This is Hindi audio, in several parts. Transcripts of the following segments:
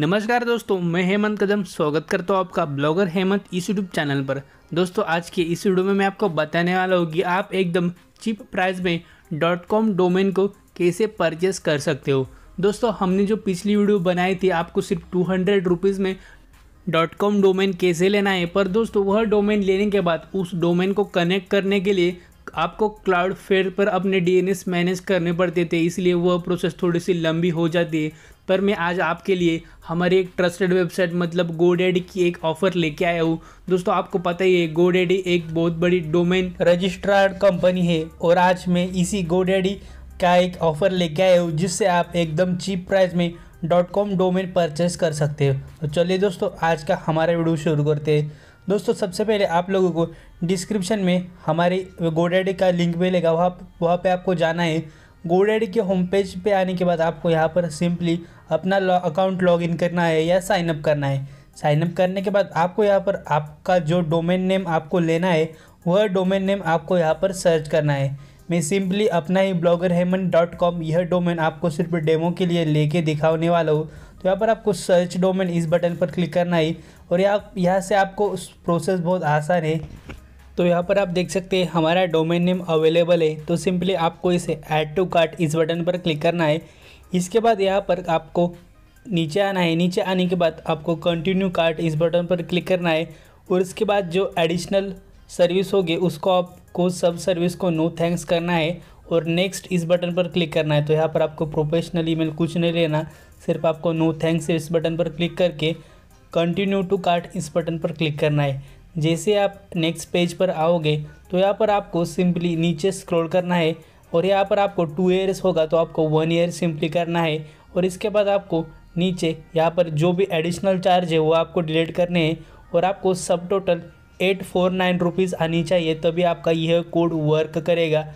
नमस्कार दोस्तों मैं हेमंत कदम स्वागत करता हूँ आपका ब्लॉगर हेमंत इस यूट्यूब चैनल पर दोस्तों आज के इस वीडियो में मैं आपको बताने वाला हूँ कि आप एकदम चीप प्राइस में डॉट कॉम डोमेन को कैसे परचेस कर सकते हो दोस्तों हमने जो पिछली वीडियो बनाई थी आपको सिर्फ टू हंड्रेड रुपीज़ में डॉट कॉम डोमेन कैसे लेना है पर दोस्तों वह डोमेन लेने के बाद उस डोमेन को कनेक्ट करने के लिए आपको क्लाउड फेयर पर अपने डीएनएस मैनेज करने पड़ते थे इसलिए वह प्रोसेस थोड़ी सी लंबी हो जाती है पर मैं आज आपके लिए हमारी एक ट्रस्टेड वेबसाइट मतलब गोडेडी की एक ऑफ़र लेके आया हूँ दोस्तों आपको पता ही है गोडेडी एक बहुत बड़ी डोमेन रजिस्ट्रार्ड कंपनी है और आज मैं इसी गोडेडी का एक ऑफ़र लेके आया हूँ जिससे आप एकदम चीप प्राइस में डॉट कॉम डोमेन परचेस कर सकते हो तो चलिए दोस्तों आज का हमारा वीडियो शुरू करते हैं दोस्तों सबसे पहले आप लोगों को डिस्क्रिप्शन में हमारे गोडेडी का लिंक मिलेगा वहाँ वहाँ पे आपको जाना है गोडेडी के होम पेज पे आने के बाद आपको यहाँ पर सिंपली अपना अकाउंट लॉग इन करना है या साइनअप करना है साइनअप करने के बाद आपको यहाँ पर आपका जो डोमेन नेम आपको लेना है वह डोमेन नेम आपको यहाँ पर सर्च करना है मैं सिंपली अपना ही ब्लॉगर हेमन डॉट कॉम यह डोमेन आपको सिर्फ डेमो के लिए लेके दिखाने वाला हूँ तो यहाँ पर आपको सर्च डोमेन इस बटन पर क्लिक करना है और यहाँ यहाँ से आपको प्रोसेस बहुत आसान है तो यहाँ पर आप देख सकते हैं हमारा डोमेन नेम अवेलेबल है तो सिंपली आपको इसे ऐड टू कार्ट इस बटन पर क्लिक करना है इसके बाद यहाँ पर आपको नीचे आना है नीचे आने के बाद आपको कंटिन्यू कार्ट इस बटन पर क्लिक करना है और इसके बाद जो एडिशनल सर्विस होगी उसको आपको सब सर्विस को नो थैंक्स करना है और नेक्स्ट इस बटन पर क्लिक करना है तो यहाँ पर आपको प्रोफेशनल ईमेल कुछ नहीं लेना सिर्फ आपको नो थैंक्स इस बटन पर क्लिक करके कंटिन्यू टू कार्ट इस बटन पर क्लिक करना है जैसे आप नेक्स्ट पेज पर आओगे तो यहाँ पर आपको सिंपली नीचे स्क्रॉल करना है और यहाँ पर आपको टू ईयर्स होगा तो आपको वन ईयर सिंपली करना है और इसके बाद आपको नीचे यहाँ पर जो भी एडिशनल चार्ज है वो आपको डिलीट करने हैं और आपको सब total eight four nine rupees आनी चाहिए तभी आपका यह कोड वर्क करेगा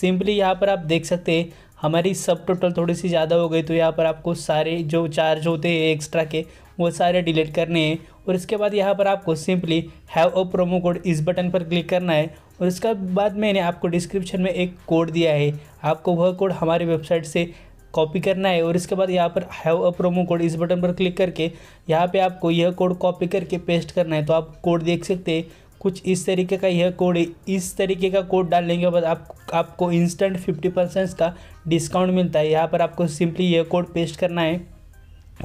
सिंपली यहाँ पर आप देख सकते हैं हमारी सब टोटल थोड़ी सी ज़्यादा हो गई तो यहाँ पर आपको सारे जो चार्ज होते हैं एक्स्ट्रा के वो सारे डिलीट करने हैं और इसके बाद यहाँ पर आपको simply have a promo code इस बटन पर क्लिक करना है और इसके बाद मैंने आपको डिस्क्रिप्शन में एक कोड दिया है आपको वह कोड हमारी वेबसाइट से कॉपी करना है और इसके बाद यहाँ पर हैव अ प्रोमो कोड इस बटन पर क्लिक करके यहाँ पे आपको यह कोड कॉपी करके पेस्ट करना है तो आप कोड देख सकते हैं कुछ इस तरीके का यह कोड है इस तरीके का कोड डालने के बाद आप आपको इंस्टेंट फिफ्टी परसेंट का डिस्काउंट मिलता है यहाँ पर आपको सिंपली यह कोड पेस्ट करना है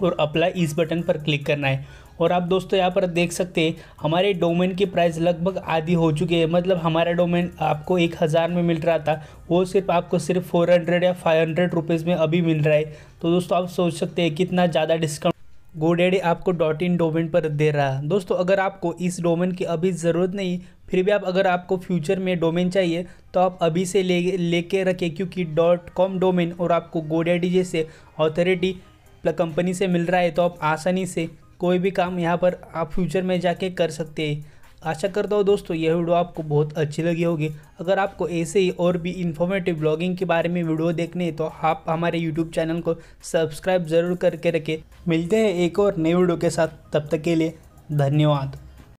और अप्लाई इस बटन पर क्लिक करना है और आप दोस्तों यहाँ पर देख सकते हैं हमारे डोमेन की प्राइस लगभग आधी हो चुकी है मतलब हमारा डोमेन आपको एक हज़ार में मिल रहा था वो सिर्फ आपको सिर्फ फोर हंड्रेड या फाइव हंड्रेड रुपीज़ में अभी मिल रहा है तो दोस्तों आप सोच सकते हैं कितना ज़्यादा डिस्काउंट गोडेडी आपको डॉट इन डोमेन पर दे रहा है दोस्तों अगर आपको इस डोमेन की अभी ज़रूरत नहीं फिर भी आप अगर आपको फ्यूचर में डोमेन चाहिए तो आप अभी से ले लेके रखें क्योंकि डॉट कॉम डोमेन और आपको गोडेडी जैसे ऑथोरिटी प्लस कंपनी से मिल रहा है तो आप आसानी से कोई भी काम यहाँ पर आप फ्यूचर में जाके कर सकते हैं आशा करता हूँ दोस्तों यह वीडियो आपको बहुत अच्छी लगी होगी अगर आपको ऐसे ही और भी इन्फॉर्मेटिव ब्लॉगिंग के बारे में वीडियो देखने हैं तो आप हमारे यूट्यूब चैनल को सब्सक्राइब ज़रूर करके रखें मिलते हैं एक और नए वीडियो के साथ तब तक के लिए धन्यवाद